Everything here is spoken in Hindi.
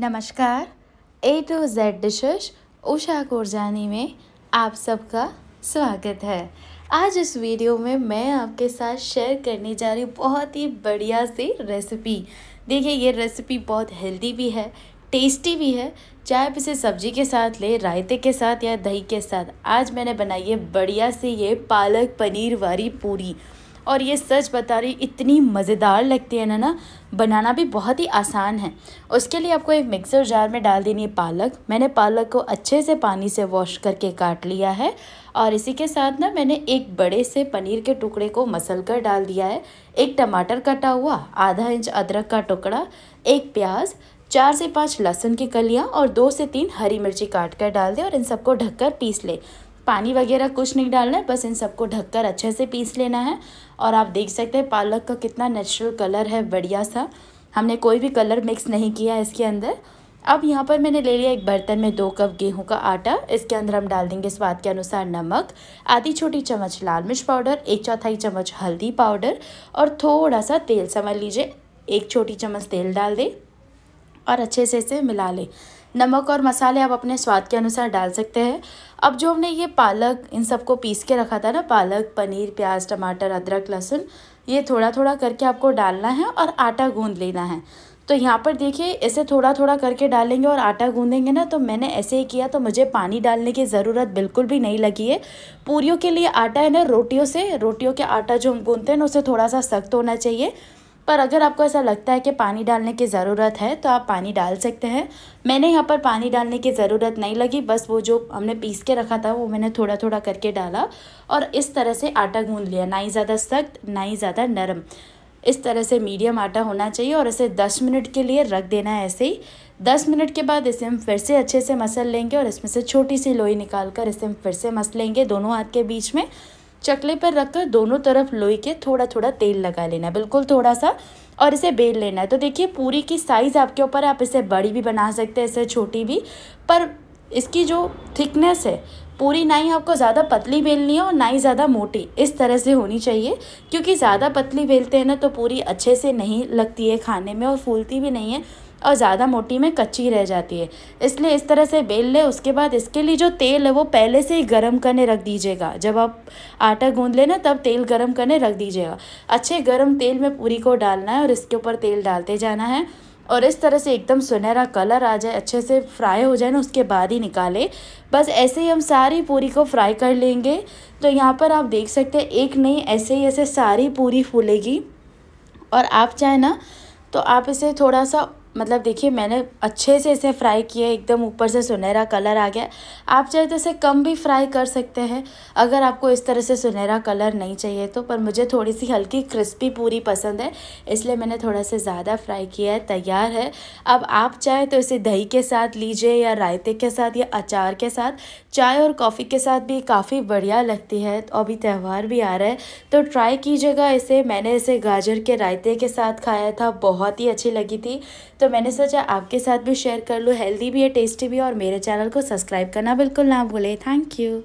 नमस्कार A to Z dishes Usha Kurjani में आप सबका स्वागत है आज इस वीडियो में मैं आपके साथ शेयर करने जा रही हूँ बहुत ही बढ़िया सी रेसिपी देखिए ये रेसिपी बहुत हेल्दी भी है टेस्टी भी है चाहे आप इसे सब्जी के साथ ले रायते के साथ या दही के साथ आज मैंने बनाई है बढ़िया सी ये पालक पनीर वाली पूरी और ये सच बता रही इतनी मज़ेदार लगती है ना ना बनाना भी बहुत ही आसान है उसके लिए आपको एक मिक्सर जार में डाल देनी है पालक मैंने पालक को अच्छे से पानी से वॉश करके काट लिया है और इसी के साथ ना मैंने एक बड़े से पनीर के टुकड़े को मसल कर डाल दिया है एक टमाटर कटा हुआ आधा इंच अदरक का टुकड़ा एक प्याज चार से पाँच लहसुन की कलियाँ और दो से तीन हरी मिर्ची काट कर डाल दें और इन सबको ढककर पीस लें पानी वगैरह कुछ नहीं डालना है बस इन सबको ढककर अच्छे से पीस लेना है और आप देख सकते हैं पालक का कितना नेचुरल कलर है बढ़िया सा हमने कोई भी कलर मिक्स नहीं किया इसके अंदर अब यहाँ पर मैंने ले लिया एक बर्तन में दो कप गेहूं का आटा इसके अंदर हम डाल देंगे स्वाद के अनुसार नमक आधी छोटी चम्मच लाल मिर्च पाउडर एक चौथाई चम्मच हल्दी पाउडर और थोड़ा सा तेल समझ लीजिए एक छोटी चम्मच तेल डाल दें और अच्छे से इसे मिला लें नमक और मसाले आप अपने स्वाद के अनुसार डाल सकते हैं अब जो हमने ये पालक इन सबको पीस के रखा था ना पालक पनीर प्याज टमाटर अदरक लहसुन ये थोड़ा थोड़ा करके आपको डालना है और आटा गूंद लेना है तो यहाँ पर देखिए ऐसे थोड़ा थोड़ा करके डालेंगे और आटा गूंदेंगे ना तो मैंने ऐसे ही किया तो मुझे पानी डालने की ज़रूरत बिल्कुल भी नहीं लगी है पूरियों के लिए आटा है ना रोटियों से रोटियों के आटा जो हम गूंदते हैं ना उसे थोड़ा सा सख्त होना चाहिए पर अगर आपको ऐसा लगता है कि पानी डालने की ज़रूरत है तो आप पानी डाल सकते हैं मैंने यहाँ पर पानी डालने की ज़रूरत नहीं लगी बस वो जो हमने पीस के रखा था वो मैंने थोड़ा थोड़ा करके डाला और इस तरह से आटा गूँध लिया ना ही ज़्यादा सख्त ना ही ज़्यादा नरम इस तरह से मीडियम आटा होना चाहिए और इसे दस मिनट के लिए रख देना है ऐसे ही दस मिनट के बाद इसे हम फिर से अच्छे से मसल लेंगे और इसमें से छोटी सी लोई निकाल कर इसे हम फिर से लेंगे दोनों हाथ के बीच में चकले पर रखकर दोनों तरफ लोई के थोड़ा थोड़ा तेल लगा लेना है बिल्कुल थोड़ा सा और इसे बेल लेना है तो देखिए पूरी की साइज़ आपके ऊपर है आप इसे बड़ी भी बना सकते हैं इसे छोटी भी पर इसकी जो थिकनेस है पूरी ना ही आपको ज़्यादा पतली बेलनी है और ना ही ज़्यादा मोटी इस तरह से होनी चाहिए क्योंकि ज़्यादा पतली बेलते हैं ना तो पूरी अच्छे से नहीं लगती है खाने में और फूलती भी नहीं है और ज़्यादा मोटी में कच्ची रह जाती है इसलिए इस तरह से बेल ले उसके बाद इसके लिए जो तेल है वो पहले से ही गर्म करने रख दीजिएगा जब आप आटा गूँध लेना तब तेल गर्म करने रख दीजिएगा अच्छे गर्म तेल में पूरी को डालना है और इसके ऊपर तेल डालते जाना है और इस तरह से एकदम सुनहरा कलर आ जाए अच्छे से फ्राई हो जाए ना उसके बाद ही निकाले बस ऐसे ही हम सारी पूरी को फ्राई कर लेंगे तो यहाँ पर आप देख सकते हैं एक नहीं ऐसे ही ऐसे सारी पूरी फूलेगी और आप चाहे ना तो आप इसे थोड़ा सा मतलब देखिए मैंने अच्छे से इसे फ्राई किया एकदम ऊपर से सुनहरा कलर आ गया आप चाहे तो इसे कम भी फ्राई कर सकते हैं अगर आपको इस तरह से सुनहरा कलर नहीं चाहिए तो पर मुझे थोड़ी सी हल्की क्रिस्पी पूरी पसंद है इसलिए मैंने थोड़ा सा ज़्यादा फ्राई किया है तैयार है अब आप चाहे तो इसे दही के साथ लीजिए या रायते के साथ या अचार के साथ चाय और कॉफ़ी के साथ भी काफ़ी बढ़िया लगती है तो अभी त्यौहार भी आ रहा है तो ट्राई कीजिएगा इसे मैंने इसे गाजर के रायते के साथ खाया था बहुत ही अच्छी लगी थी तो तो मैंने सोचा आपके साथ भी शेयर कर लूँ हेल्दी भी है टेस्टी भी है और मेरे चैनल को सब्सक्राइब करना बिल्कुल ना भूलें थैंक यू